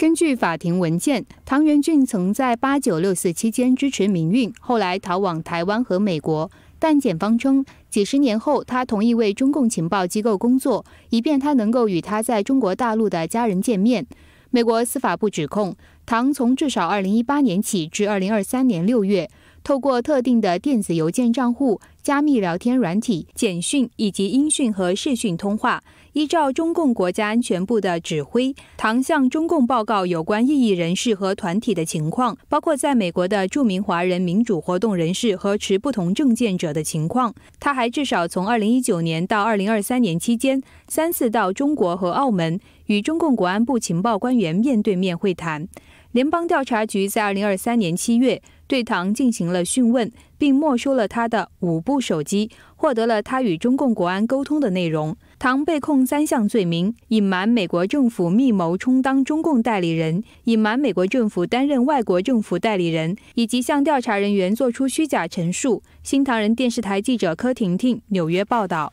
根据法庭文件，唐元俊曾在八九六四期间支持民运，后来逃往台湾和美国。但检方称，几十年后他同意为中共情报机构工作，以便他能够与他在中国大陆的家人见面。美国司法部指控唐从至少二零一八年起至二零二三年六月。透过特定的电子邮件账户、加密聊天软体、简讯以及音讯和视讯通话，依照中共国家安全部的指挥，唐向中共报告有关异议人士和团体的情况，包括在美国的著名华人民主活动人士和持不同政见者的情况。他还至少从2019年到2023年期间，三次到中国和澳门与中共国安部情报官员面对面会谈。联邦调查局在2023年七月。对唐进行了讯问，并没收了他的五部手机，获得了他与中共国安沟通的内容。唐被控三项罪名：隐瞒美国政府密谋、充当中共代理人；隐瞒美国政府担任外国政府代理人，以及向调查人员作出虚假陈述。新唐人电视台记者柯婷婷，纽约报道。